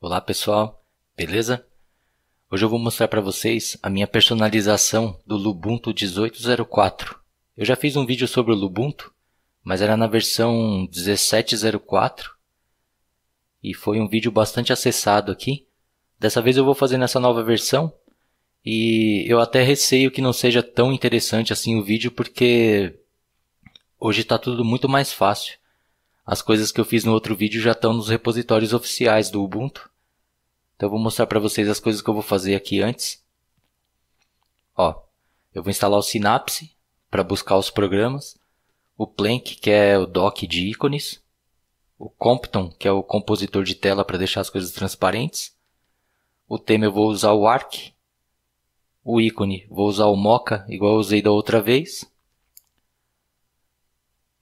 Olá pessoal, beleza? Hoje eu vou mostrar para vocês a minha personalização do Lubuntu 1804. Eu já fiz um vídeo sobre o Lubuntu, mas era na versão 1704 e foi um vídeo bastante acessado aqui. Dessa vez eu vou fazer nessa nova versão e eu até receio que não seja tão interessante assim o vídeo porque hoje está tudo muito mais fácil. As coisas que eu fiz no outro vídeo já estão nos repositórios oficiais do Ubuntu. Então eu vou mostrar para vocês as coisas que eu vou fazer aqui antes. Ó, eu vou instalar o Synapse para buscar os programas, o Plank, que é o dock de ícones, o Compton, que é o compositor de tela para deixar as coisas transparentes, o tema eu vou usar o Arc, o ícone vou usar o Mocha, igual eu usei da outra vez,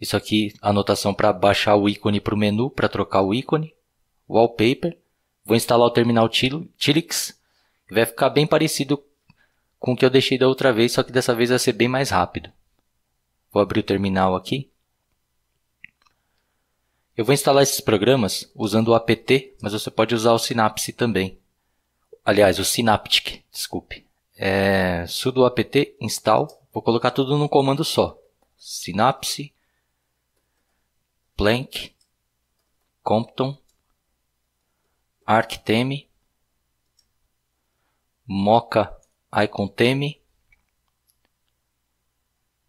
isso aqui, anotação para baixar o ícone para o menu, para trocar o ícone. Wallpaper. Vou instalar o terminal Tilix. Vai ficar bem parecido com o que eu deixei da outra vez, só que dessa vez vai ser bem mais rápido. Vou abrir o terminal aqui. Eu vou instalar esses programas usando o apt, mas você pode usar o Synapse também. Aliás, o Synaptic, desculpe. É, sudo apt install, vou colocar tudo num comando só. Synapse Planck, Compton, Arcteme, Mocha Iconteme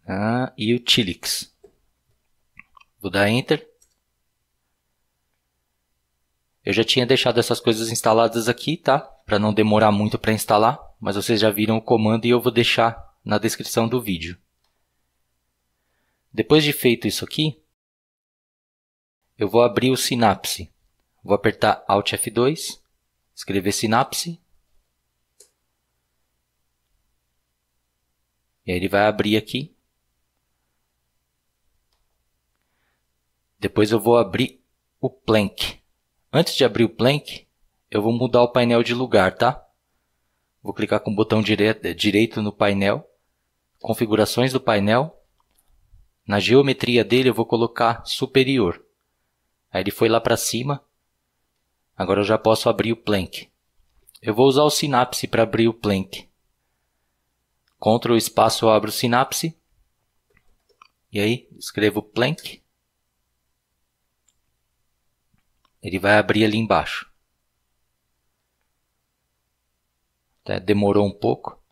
ah, e o Tilix. Vou dar Enter. Eu já tinha deixado essas coisas instaladas aqui, tá? Para não demorar muito para instalar, mas vocês já viram o comando e eu vou deixar na descrição do vídeo. Depois de feito isso aqui, eu vou abrir o Sinapse. Vou apertar Alt F2, escrever Sinapse. E aí ele vai abrir aqui. Depois eu vou abrir o Plank. Antes de abrir o Plank, eu vou mudar o painel de lugar, tá? Vou clicar com o botão direito, direito no painel, configurações do painel. Na geometria dele eu vou colocar superior. Aí ele foi lá para cima. Agora eu já posso abrir o Plank. Eu vou usar o Sinapse para abrir o Plank. Ctrl espaço eu abro o Sinapse. E aí, escrevo Plank. Ele vai abrir ali embaixo. Até demorou um pouco.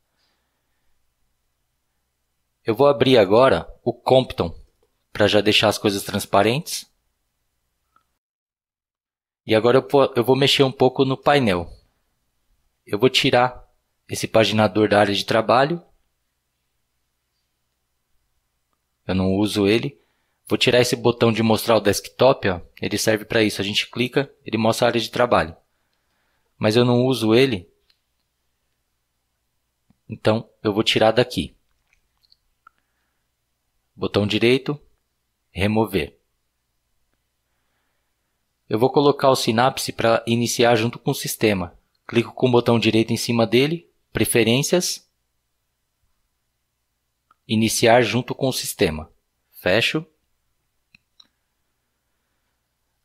Eu vou abrir agora o Compton para já deixar as coisas transparentes. E agora eu, vou mexer um pouco no painel. Eu vou tirar esse paginador da área de trabalho. Eu não uso ele. Vou tirar esse botão de mostrar o desktop, ó. ele serve para isso. A gente clica, ele mostra a área de trabalho. Mas eu não uso ele, então eu vou tirar daqui. Botão direito, remover. Eu vou colocar o Sinapse para iniciar junto com o sistema. Clico com o botão direito em cima dele, Preferências, Iniciar junto com o sistema. Fecho.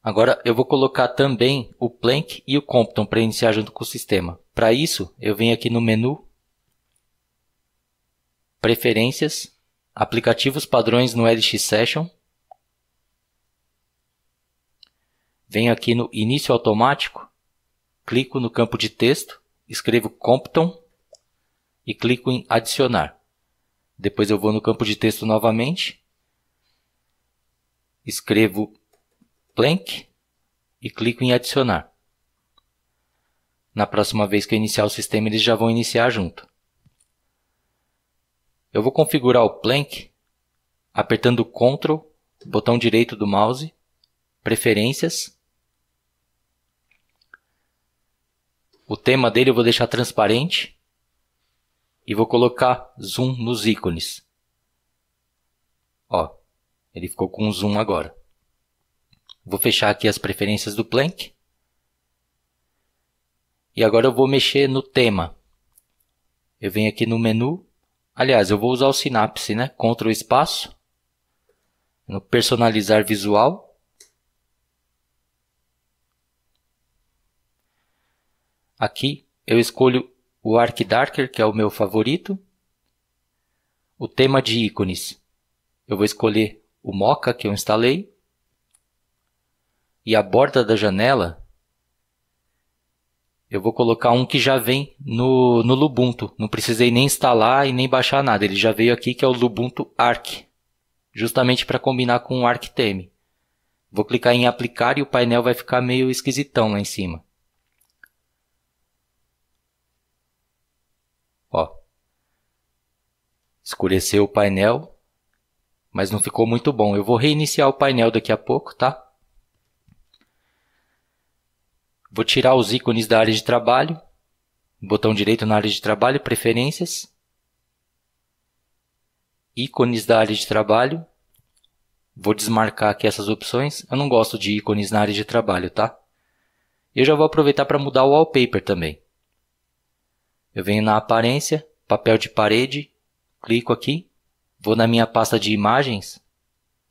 Agora eu vou colocar também o Plank e o Compton para iniciar junto com o sistema. Para isso, eu venho aqui no menu Preferências, Aplicativos padrões no LX Session venho aqui no início automático, clico no campo de texto, escrevo Compton e clico em adicionar. Depois eu vou no campo de texto novamente, escrevo Plank e clico em adicionar. Na próxima vez que eu iniciar o sistema, eles já vão iniciar junto. Eu vou configurar o Plank apertando Ctrl, botão direito do mouse, Preferências, O tema dele eu vou deixar transparente e vou colocar zoom nos ícones. Ó, ele ficou com zoom agora. Vou fechar aqui as preferências do Plank. E agora eu vou mexer no tema. Eu venho aqui no menu. Aliás, eu vou usar o Sinapse, né? Ctrl espaço. No personalizar visual. Aqui eu escolho o Arc Darker que é o meu favorito. O tema de ícones. Eu vou escolher o Mocha que eu instalei. E a borda da janela, eu vou colocar um que já vem no, no Lubuntu. Não precisei nem instalar e nem baixar nada. Ele já veio aqui, que é o Lubuntu Arc. Justamente para combinar com o ArcTeme. Vou clicar em aplicar e o painel vai ficar meio esquisitão lá em cima. Escureceu o painel, mas não ficou muito bom. Eu vou reiniciar o painel daqui a pouco, tá? Vou tirar os ícones da área de trabalho. Botão direito na área de trabalho, preferências. Ícones da área de trabalho. Vou desmarcar aqui essas opções. Eu não gosto de ícones na área de trabalho, tá? Eu já vou aproveitar para mudar o wallpaper também. Eu venho na aparência, papel de parede, clico aqui, vou na minha pasta de imagens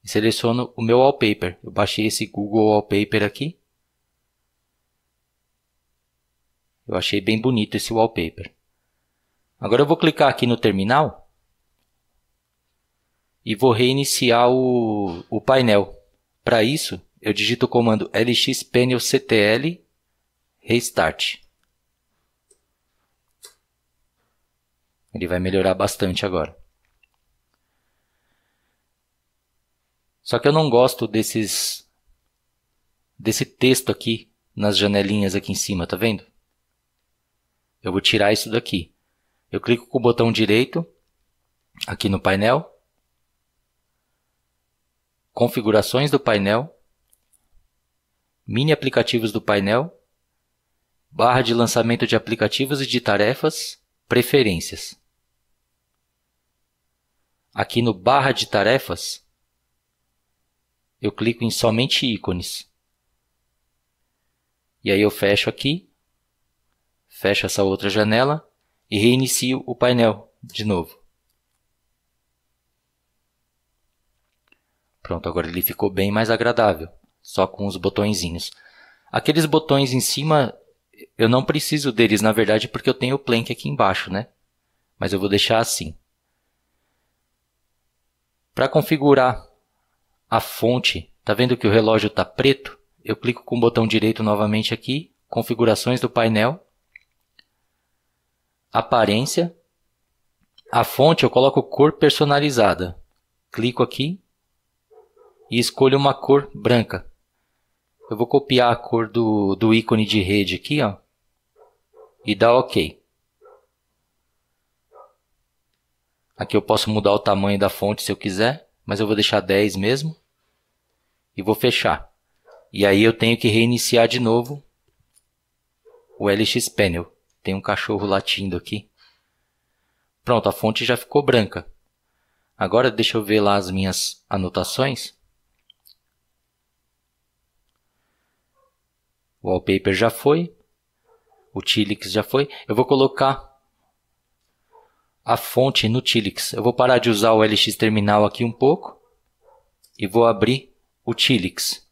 e seleciono o meu wallpaper. Eu baixei esse Google Wallpaper aqui. Eu achei bem bonito esse wallpaper. Agora eu vou clicar aqui no terminal e vou reiniciar o, o painel. Para isso, eu digito o comando lxpanelctl restart. Ele vai melhorar bastante agora. Só que eu não gosto desses desse texto aqui nas janelinhas aqui em cima, tá vendo? Eu vou tirar isso daqui. Eu clico com o botão direito aqui no painel, configurações do painel, mini aplicativos do painel, barra de lançamento de aplicativos e de tarefas, preferências. Aqui no barra de tarefas, eu clico em somente ícones. E aí eu fecho aqui, fecho essa outra janela e reinicio o painel de novo. Pronto, agora ele ficou bem mais agradável, só com os botõezinhos. Aqueles botões em cima, eu não preciso deles, na verdade, porque eu tenho o plank aqui embaixo, né? Mas eu vou deixar assim. Para configurar a fonte, tá vendo que o relógio está preto? Eu clico com o botão direito novamente aqui, configurações do painel, aparência, a fonte eu coloco cor personalizada. Clico aqui e escolho uma cor branca. Eu vou copiar a cor do, do ícone de rede aqui, ó, e dar OK. Aqui eu posso mudar o tamanho da fonte se eu quiser, mas eu vou deixar 10 mesmo. E vou fechar. E aí eu tenho que reiniciar de novo o LX Panel. Tem um cachorro latindo aqui. Pronto, a fonte já ficou branca. Agora deixa eu ver lá as minhas anotações. O wallpaper já foi. O Tilix já foi. Eu vou colocar a fonte no Tilix. Eu vou parar de usar o LX Terminal aqui um pouco e vou abrir o Tilix.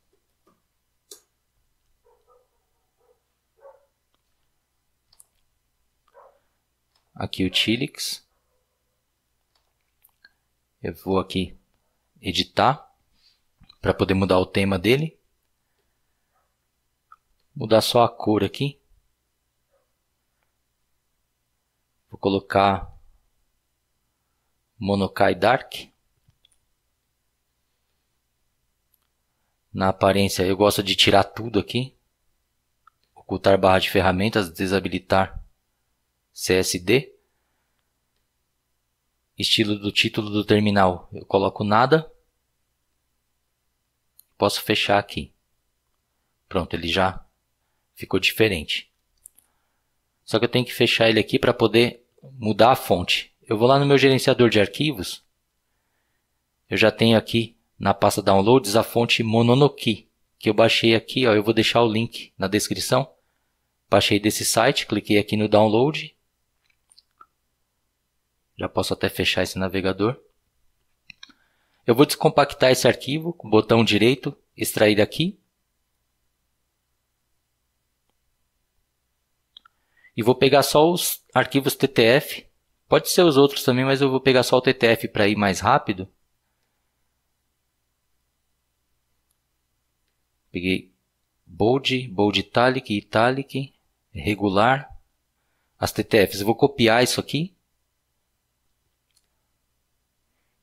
Aqui o Tilix. Eu vou aqui editar para poder mudar o tema dele. Mudar só a cor aqui. Vou colocar Monokai Dark. Na aparência, eu gosto de tirar tudo aqui. Ocultar barra de ferramentas, desabilitar CSD. Estilo do título do terminal, eu coloco nada. Posso fechar aqui. Pronto, ele já ficou diferente. Só que eu tenho que fechar ele aqui para poder mudar a fonte. Eu vou lá no meu gerenciador de arquivos. Eu já tenho aqui na pasta downloads a fonte Mononoke, que eu baixei aqui, ó, eu vou deixar o link na descrição. Baixei desse site, cliquei aqui no download. Já posso até fechar esse navegador. Eu vou descompactar esse arquivo com o botão direito, extrair daqui. E vou pegar só os arquivos TTF Pode ser os outros também, mas eu vou pegar só o TTF para ir mais rápido. Peguei bold, bold italic, italic, regular. As TTFs, eu vou copiar isso aqui.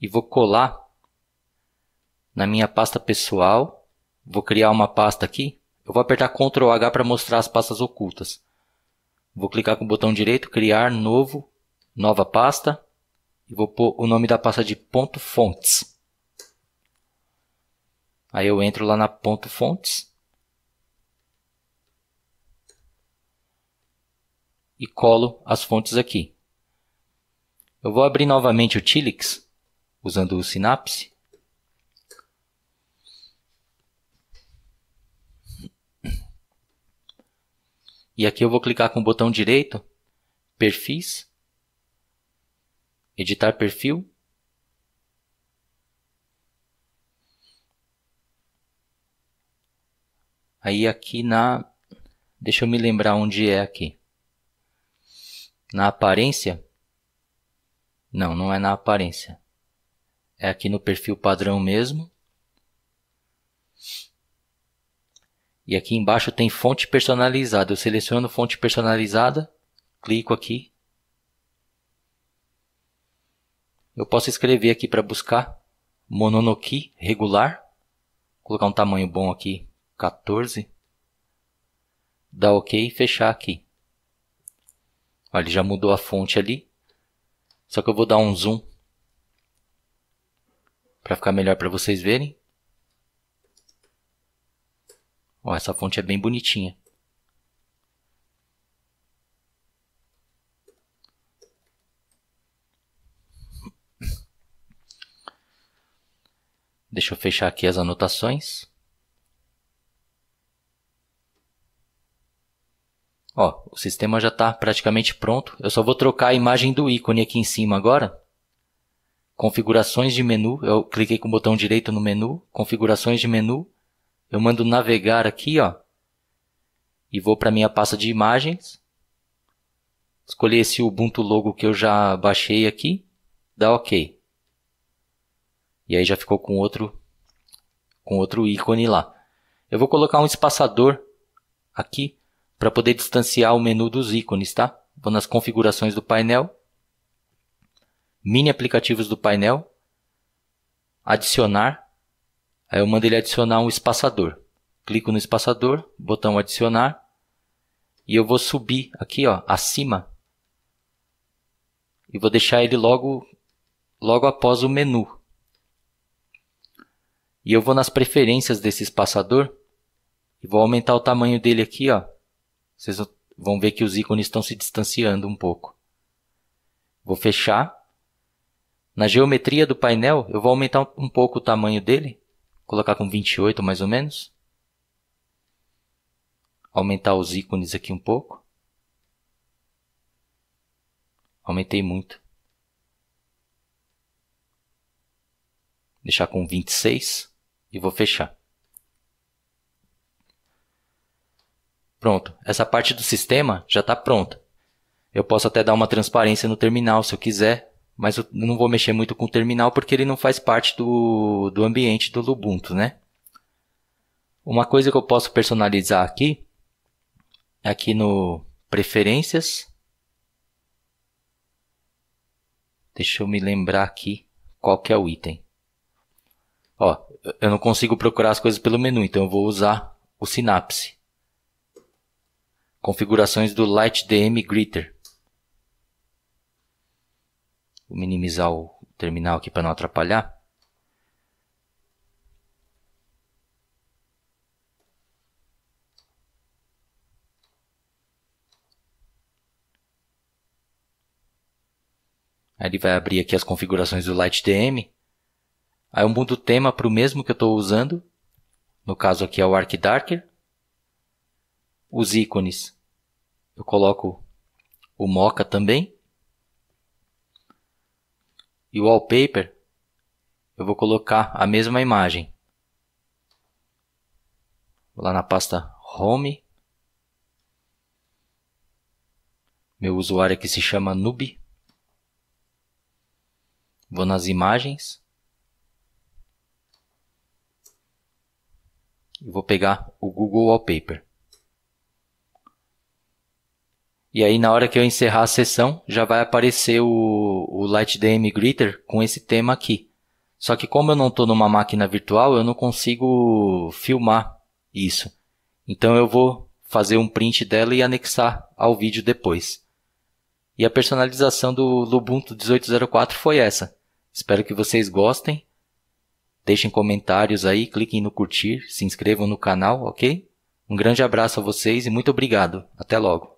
E vou colar na minha pasta pessoal. Vou criar uma pasta aqui. Eu vou apertar Ctrl H para mostrar as pastas ocultas. Vou clicar com o botão direito, criar novo nova pasta e vou pôr o nome da pasta de ponto fontes. Aí eu entro lá na ponto fontes e colo as fontes aqui. Eu vou abrir novamente o Tilix usando o Synapse. E aqui eu vou clicar com o botão direito, perfis, Editar perfil Aí aqui na. Deixa eu me lembrar onde é aqui. Na aparência? Não, não é na aparência. É aqui no perfil padrão mesmo. E aqui embaixo tem fonte personalizada. Eu seleciono fonte personalizada, clico aqui Eu posso escrever aqui para buscar Mononoke regular. Vou colocar um tamanho bom aqui, 14. Dar OK e fechar aqui. Olha, ele já mudou a fonte ali. Só que eu vou dar um zoom para ficar melhor para vocês verem. Ó, essa fonte é bem bonitinha. Deixa eu fechar aqui as anotações. Ó, o sistema já está praticamente pronto. Eu só vou trocar a imagem do ícone aqui em cima agora. Configurações de menu. Eu cliquei com o botão direito no menu. Configurações de menu. Eu mando navegar aqui, ó. E vou para minha pasta de imagens. Escolhi esse Ubuntu logo que eu já baixei aqui. Dá OK. E aí já ficou com outro, com outro ícone lá. Eu vou colocar um espaçador aqui para poder distanciar o menu dos ícones, tá? Vou nas configurações do painel, mini aplicativos do painel, adicionar. Aí eu mando ele adicionar um espaçador. Clico no espaçador, botão adicionar e eu vou subir aqui, ó, acima e vou deixar ele logo logo após o menu. E eu vou nas preferências desse espaçador e vou aumentar o tamanho dele aqui, ó. Vocês vão ver que os ícones estão se distanciando um pouco. Vou fechar. Na geometria do painel, eu vou aumentar um pouco o tamanho dele. Colocar com 28 mais ou menos. Aumentar os ícones aqui um pouco. Aumentei muito. Deixar com 26 e vou fechar. Pronto, essa parte do sistema já está pronta. Eu posso até dar uma transparência no terminal se eu quiser, mas eu não vou mexer muito com o terminal porque ele não faz parte do, do ambiente do Ubuntu, né? Uma coisa que eu posso personalizar aqui, é aqui no Preferências, Deixa eu me lembrar aqui qual que é o item. Ó, eu não consigo procurar as coisas pelo menu, então eu vou usar o Synapse. Configurações do Light DM Greeter. Vou minimizar o terminal aqui para não atrapalhar. Aí ele vai abrir aqui as configurações do LightDM. Aí eu mudo o tema para o mesmo que eu estou usando. No caso aqui é o ArcDarker. Os ícones. Eu coloco o Mocha também. E o Wallpaper. Eu vou colocar a mesma imagem. Vou lá na pasta Home. Meu usuário aqui se chama Nube Vou nas imagens. e vou pegar o Google Wallpaper. E aí na hora que eu encerrar a sessão, já vai aparecer o, o Greeter com esse tema aqui. Só que como eu não estou numa máquina virtual, eu não consigo filmar isso. Então eu vou fazer um print dela e anexar ao vídeo depois. E a personalização do Ubuntu 18.04 foi essa. Espero que vocês gostem. Deixem comentários aí, cliquem no curtir, se inscrevam no canal, ok? Um grande abraço a vocês e muito obrigado. Até logo.